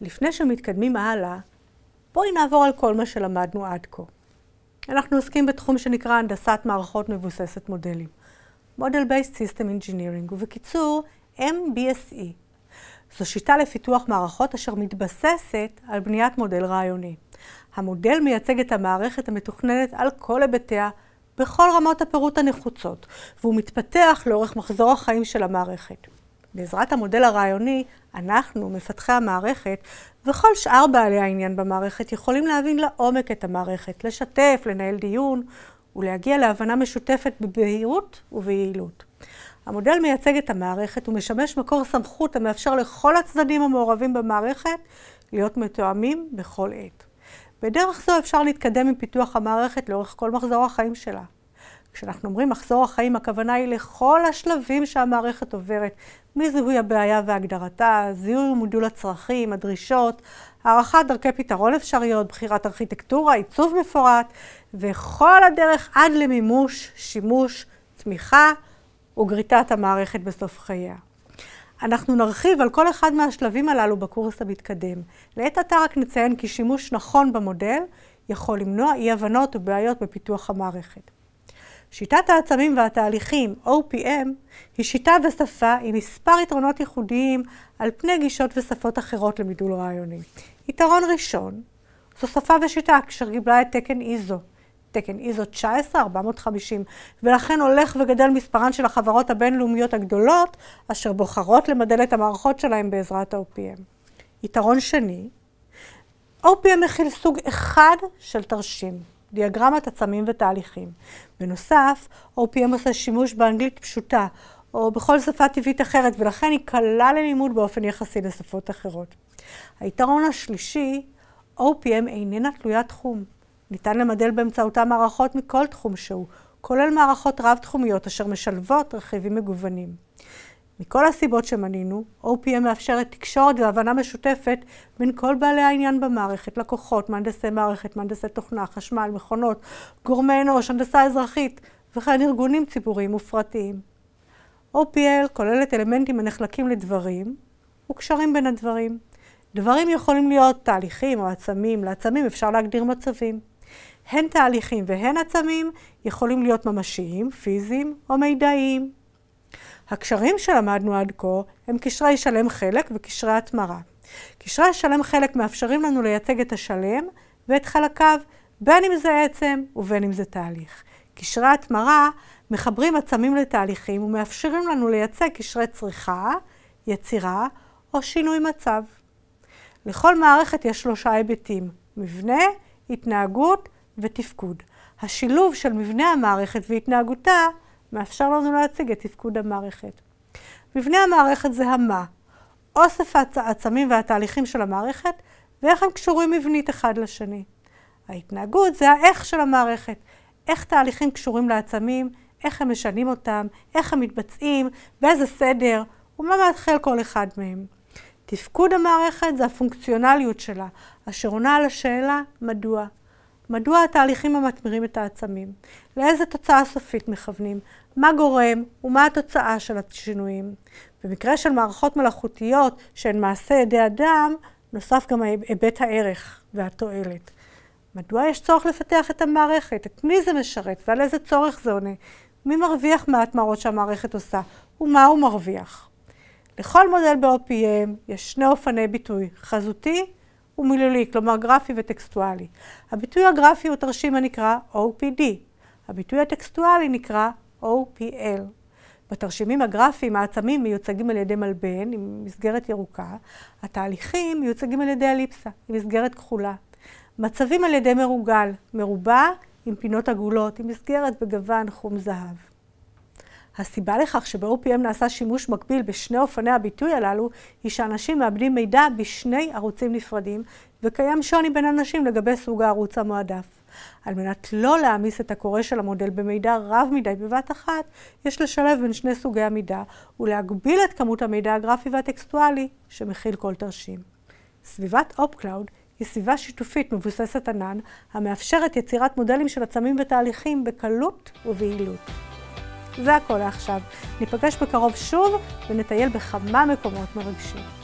לפני שמתקדמים הלאה, בואי נעבור על כל מה שלמדנו עד כה. אנחנו עוסקים בתחום שנקרא הנדסת מערכות מבוססת מודלים, Model Based System Engineering, ובקיצור MBSE. זו שיטה לפיתוח מערכות אשר מתבססת על בניית מודל רעיוני. המודל מייצג את המערכת המתוכננת על כל היבטיה, בכל רמות הפירוט הנחוצות, והוא מתפתח לאורך מחזור החיים של המערכת. בעזרת המודל הרעיוני, אנחנו, מפתחי המערכת, וכל שאר בעלי העניין במערכת, יכולים להבין לעומק את המערכת, לשתף, לנהל דיון ולהגיע להבנה משותפת בבהירות וביעילות. המודל מייצג את המערכת ומשמש מקור סמכות המאפשר לכל הצדדים המעורבים במערכת להיות מתואמים בכל עת. בדרך זו אפשר להתקדם עם פיתוח המערכת לאורך כל מחזור החיים שלה. כשאנחנו אומרים מחזור החיים, הכוונה היא לכל השלבים שהמערכת עוברת, מזיהוי הבעיה והגדרתה, זיהוי ומודול הצרכים, הדרישות, הערכת דרכי פתרון אפשריות, בחירת ארכיטקטורה, עיצוב מפורט, וכל הדרך עד למימוש, שימוש, תמיכה וגריטת המערכת בסוף חייה. אנחנו נרחיב על כל אחד מהשלבים הללו בקורס המתקדם. לעת עתה רק נציין כי שימוש נכון במודל יכול למנוע אי-הבנות ובעיות בפיתוח המערכת. שיטת העצמים והתהליכים, OPM, היא שיטה ושפה עם מספר יתרונות ייחודיים על פני גישות ושפות אחרות למידול רעיוני. יתרון ראשון, זו שפה ושיטה אשר גיבלה את תקן איזו, תקן איזו 19,450, ולכן הולך וגדל מספרן של החברות הבינלאומיות הגדולות, אשר בוחרות למדל את המערכות שלהן בעזרת OPM. יתרון שני, OPM מכיל סוג אחד של תרשים. דיאגרמת עצמים ותהליכים. בנוסף, OPM עושה שימוש באנגלית פשוטה, או בכל שפה טבעית אחרת, ולכן היא קלה ללימוד באופן יחסי לשפות אחרות. היתרון השלישי, OPM איננה תלוית תחום. ניתן למדל באמצעותה מערכות מכל תחום שהוא, כולל מערכות רב-תחומיות אשר משלבות רכיבים מגוונים. מכל הסיבות שמנינו, OPM מאפשרת תקשורת והבנה משותפת בין כל בעלי העניין במערכת, לקוחות, מהנדסי מערכת, מהנדסי תוכנה, חשמל, מכונות, גורמי אנוש, הנדסה אזרחית, וכן ארגונים ציבוריים ופרטיים. OPL כוללת אלמנטים הנחלקים לדברים וקשרים בין הדברים. דברים יכולים להיות תהליכים או עצמים, לעצמים אפשר להגדיר מצבים. הן תהליכים והן עצמים יכולים להיות ממשיים, פיזיים או מידעיים. הקשרים שלמדנו עד כה הם קשרי שלם חלק וקשרי התמרה. קשרי השלם חלק מאפשרים לנו לייצג את השלם ואת חלקיו, בין אם זה עצם ובין אם זה תהליך. קשרי התמרה מחברים עצמים לתהליכים ומאפשרים לנו לייצג קשרי צריכה, יצירה או שינוי מצב. לכל מערכת יש שלושה היבטים, מבנה, התנהגות ותפקוד. השילוב של מבנה המערכת והתנהגותה מאפשר לנו להציג את תפקוד המערכת. מבנה המערכת זה המה, אוסף העצמים והתהליכים של המערכת, ואיך הם קשורים מבנית אחד לשני. ההתנהגות זה האיך של המערכת, איך תהליכים קשורים לעצמים, איך הם משנים אותם, איך הם מתבצעים, באיזה סדר, ומה מאתחל כל אחד מהם. תפקוד המערכת זה הפונקציונליות שלה, אשר עונה על השאלה מדוע. מדוע התהליכים המתמירים את העצמים? לאיזה תוצאה סופית מכוונים? מה גורם ומה התוצאה של השינויים? במקרה של מערכות מלאכותיות שהן מעשה ידי אדם, נוסף גם היבט הערך והתועלת. מדוע יש צורך לפתח את המערכת? את מי זה משרת ועל איזה צורך זה עונה? מי מרוויח מההתמרות שהמערכת עושה ומה הוא מרוויח? לכל מודל ב-OPM יש שני אופני ביטוי, חזותי ומילולי, כלומר גרפי וטקסטואלי. הביטוי הגרפי הוא תרשים הנקרא OPD. הביטוי הטקסטואלי נקרא OPL. בתרשימים הגרפיים העצמים מיוצגים על ידי מלבן עם מסגרת ירוקה, התהליכים מיוצגים על ידי אליפסה עם מסגרת כחולה. מצבים על ידי מרוגל, מרובע עם פינות עגולות, עם מסגרת בגוון חום זהב. הסיבה לכך שב-OPM נעשה שימוש מקביל בשני אופני הביטוי הללו, היא שאנשים מאבדים מידע בשני ערוצים נפרדים, וקיים שוני בין אנשים לגבי סוג הערוץ המועדף. על מנת לא להעמיס את הקורא של המודל במידע רב מדי בבת אחת, יש לשלב בין שני סוגי המידע ולהגביל את כמות המידע הגרפי והטקסטואלי שמכיל כל תרשים. סביבת אופקלאוד היא סביבה שיתופית מבוססת ענן, המאפשרת יצירת מודלים של עצמים ותהליכים בקלות וביעילות. זה הכל לעכשיו. ניפגש בקרוב שוב ונטייל בכמה מקומות מרגשים.